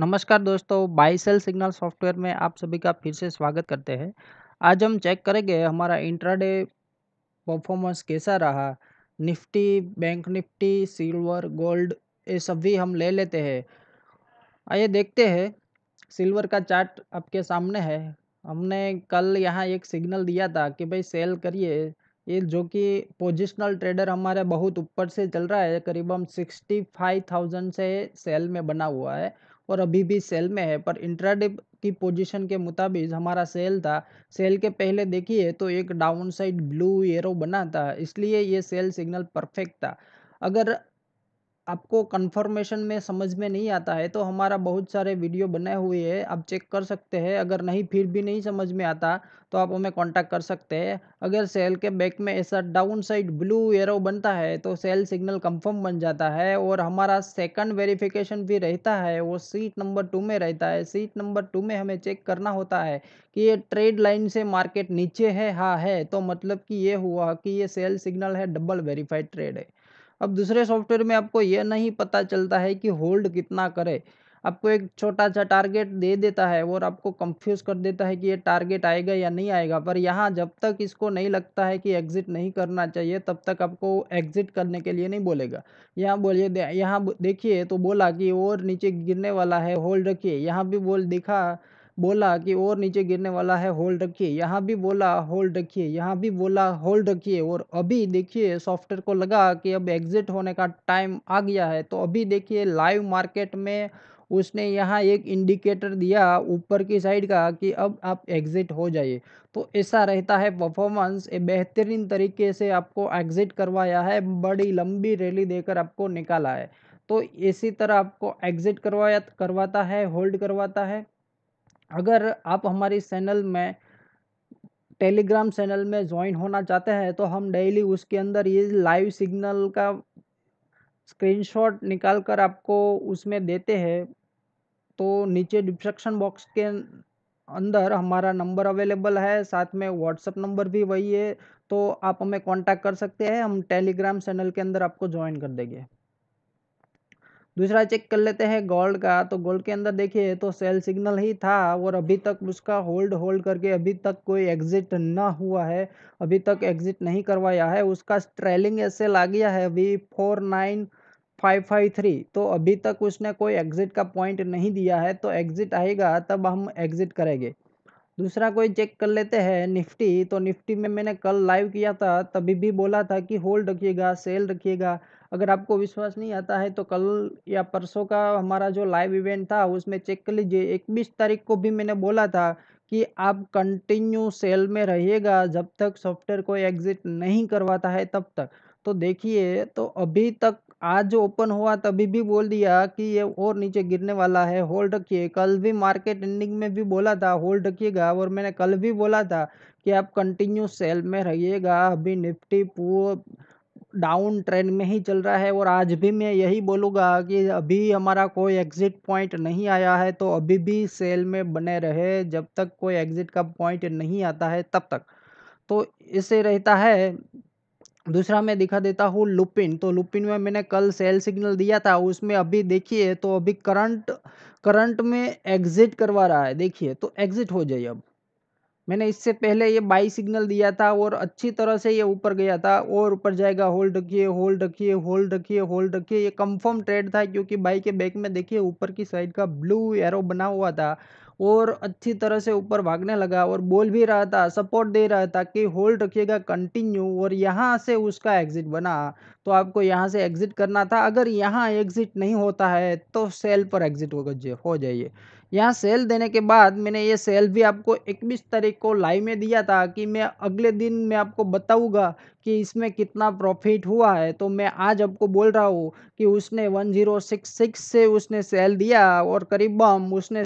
नमस्कार दोस्तों cell signal software में आप सभी का फिर से स्वागत करते हैं आज हम चेक करेंगे हमारा इंट्राडे परफॉर्मेंस कैसा रहा Nifty bank Nifty silver gold ये सब भी हम ले लेते हैं आइए देखते हैं सिल्वर का चार्ट आपके सामने है हमने कल यहाँ एक सिग्नल दिया था कि भाई सेल करिए ये जो कि पोजिशनल ट्रेडर हमारे बहुत ऊपर से चल रहा है करीबन सिक्सटी फाइव थाउजेंड से सेल में बना हुआ है और अभी भी सेल में है पर इंट्राडे की पोजीशन के मुताबिक हमारा सेल था सेल के पहले देखिए तो एक डाउन साइड ब्लू एरो बना था इसलिए ये सेल सिग्नल परफेक्ट था अगर आपको कंफर्मेशन में समझ में नहीं आता है तो हमारा बहुत सारे वीडियो बनाए हुए हैं आप चेक कर सकते हैं अगर नहीं फिर भी नहीं समझ में आता तो आप हमें कांटेक्ट कर सकते हैं अगर सेल के बैक में ऐसा डाउन साइड ब्लू एरो बनता है तो सेल सिग्नल कंफर्म बन जाता है और हमारा सेकंड वेरिफिकेशन भी रहता है वो सीट नंबर टू में रहता है सीट नंबर टू में हमें चेक करना होता है कि ये ट्रेड लाइन से मार्केट नीचे है हाँ है तो मतलब कि ये हुआ कि ये सेल सिग्नल है डबल वेरीफाइड ट्रेड है अब दूसरे सॉफ्टवेयर में आपको यह नहीं पता चलता है कि होल्ड कितना करे आपको एक छोटा सा टारगेट दे देता है और आपको कंफ्यूज कर देता है कि ये टारगेट आएगा या नहीं आएगा पर यहाँ जब तक इसको नहीं लगता है कि एग्ज़िट नहीं करना चाहिए तब तक आपको एग्ज़िट करने के लिए नहीं बोलेगा यहाँ बोलिए यहाँ देखिए तो बोला कि और नीचे गिरने वाला है होल्ड रखिए यहाँ भी बोल दिखा बोला कि और नीचे गिरने वाला है होल्ड रखिए यहाँ भी बोला होल्ड रखिए यहाँ भी बोला होल्ड रखिए और अभी देखिए सॉफ्टवेयर को लगा कि अब एग्जिट होने का टाइम आ गया है तो अभी देखिए लाइव मार्केट में उसने यहाँ एक इंडिकेटर दिया ऊपर की साइड का कि अब आप एग्ज़िट हो जाइए तो ऐसा रहता है परफॉर्मेंस बेहतरीन तरीके से आपको एग्ज़िट करवाया है बड़ी लंबी रैली देकर आपको निकाला है तो इसी तरह आपको एग्ज़िट करवाया करवाता है होल्ड करवाता है अगर आप हमारे चैनल में टेलीग्राम चैनल में ज्वाइन होना चाहते हैं तो हम डेली उसके अंदर ये लाइव सिग्नल का स्क्रीनशॉट निकाल कर आपको उसमें देते हैं तो नीचे डिस्क्रिप्शन बॉक्स के अंदर हमारा नंबर अवेलेबल है साथ में व्हाट्सअप नंबर भी वही है तो आप हमें कांटेक्ट कर सकते हैं हम टेलीग्राम चैनल के अंदर आपको ज्वाइन कर देंगे दूसरा चेक कर लेते हैं गोल्ड का तो गोल्ड के अंदर देखिए तो सेल सिग्नल ही था और अभी तक उसका होल्ड होल्ड करके अभी तक कोई एग्जिट ना हुआ है अभी तक एग्जिट नहीं करवाया है उसका ट्रेलिंग ऐसे ला गया है अभी four nine five five three तो अभी तक उसने कोई एग्जिट का पॉइंट नहीं दिया है तो एग्जिट आएगा तब हम एग्जिट करेंगे दूसरा कोई चेक कर लेते हैं निफ्टी तो निफ्टी में मैंने कल लाइव किया था तभी भी बोला था कि होल्ड रखिएगा सेल रखिएगा अगर आपको विश्वास नहीं आता है तो कल या परसों का हमारा जो लाइव इवेंट था उसमें चेक कर लीजिए इक्कीस तारीख को भी मैंने बोला था कि आप कंटिन्यू सेल में रहिएगा जब तक सॉफ्टवेयर को एग्जिट नहीं करवाता है तब तक तो देखिए तो अभी तक आज जो ओपन हुआ तभी भी बोल दिया कि ये और नीचे गिरने वाला है होल्ड रखिए कल भी मार्केट एंडिंग में भी बोला था होल्ड रखिएगा और मैंने कल भी बोला था कि आप कंटिन्यू सेल में रहिएगा अभी निफ्टी पू डाउन ट्रेंड में ही चल रहा है और आज भी मैं यही बोलूँगा कि अभी हमारा कोई एग्ज़िट पॉइंट नहीं आया है तो अभी भी सेल में बने रहे जब तक कोई एग्ज़िट का पॉइंट नहीं आता है तब तक तो इससे रहता है दूसरा मैं दिखा देता हूँ लुपिन तो लुपिन में मैंने कल सेल सिग्नल दिया था उसमें अभी देखिए तो अभी करंट करंट में एग्जिट करवा रहा है देखिए तो एग्जिट हो जाइए अब मैंने इससे पहले ये बाई सिग्नल दिया था और अच्छी तरह से ये ऊपर गया था और ऊपर जाएगा होल्ड रखिए होल्ड रखिए होल्ड रखिए होल्ड रखिए ये कंफर्म ट्रेड था क्योंकि बाई के बैक में देखिए ऊपर की साइड का ब्लू एरो बना हुआ था और अच्छी तरह से ऊपर भागने लगा और बोल भी रहा था सपोर्ट दे रहा था कि होल्ड रखिएगा कंटिन्यू और यहाँ से उसका एग्ज़िट बना तो आपको यहाँ से एग्ज़िट करना था अगर यहाँ एग्ज़िट नहीं होता है तो सेल पर एग्ज़िट हो हो जाइए यहाँ सेल देने के बाद मैंने ये सेल भी आपको 21 तारीख को लाइव में दिया था कि मैं अगले दिन मैं आपको बताऊंगा कि इसमें कितना प्रॉफिट हुआ है तो मैं आज आपको बोल रहा हूँ कि उसने 1066 से उसने सेल दिया और करीबम उसने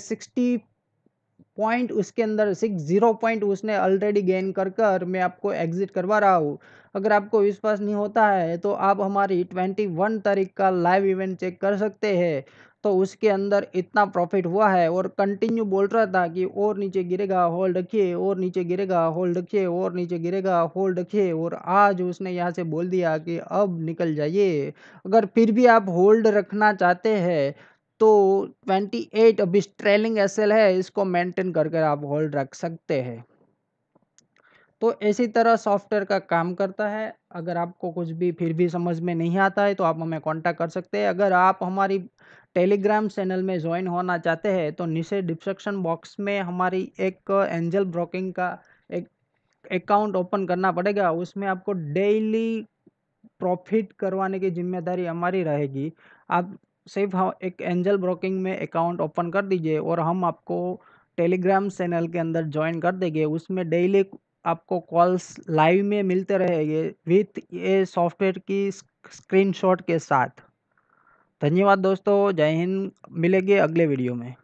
पॉइंट उसके अंदर सिक्स जीरो पॉइंट उसने ऑलरेडी गेन कर कर मैं आपको एग्जिट करवा रहा हूँ अगर आपको विश्वास नहीं होता है तो आप हमारी ट्वेंटी वन तारीख का लाइव इवेंट चेक कर सकते हैं तो उसके अंदर इतना प्रॉफिट हुआ है और कंटिन्यू बोल रहा था कि और नीचे गिरेगा होल्ड रखिए और नीचे गिरेगा होल्ड रखिए और नीचे गिरेगा होल्ड रखिए और आज उसने यहाँ से बोल दिया कि अब निकल जाइए अगर फिर भी आप होल्ड रखना चाहते हैं तो 28 अभी ट्रेलिंग एस है इसको मेंटेन करके आप होल्ड रख सकते हैं तो इसी तरह सॉफ्टवेयर का काम करता है अगर आपको कुछ भी फिर भी समझ में नहीं आता है तो आप हमें कांटेक्ट कर सकते हैं अगर आप हमारी टेलीग्राम चैनल में ज्वाइन होना चाहते हैं तो नीचे डिस्क्रिप्शन बॉक्स में हमारी एक एंजल ब्रोकिंग का एक अकाउंट ओपन करना पड़ेगा उसमें आपको डेली प्रॉफिट करवाने की जिम्मेदारी हमारी रहेगी आप सिर्फ हम हाँ, एक एंजल ब्रोकिंग में अकाउंट ओपन कर दीजिए और हम आपको टेलीग्राम चैनल के अंदर ज्वाइन कर देंगे उसमें डेली आपको कॉल्स लाइव में मिलते रहेंगे विथ ये सॉफ्टवेयर की स्क्रीनशॉट के साथ धन्यवाद दोस्तों जय हिंद मिलेंगे अगले वीडियो में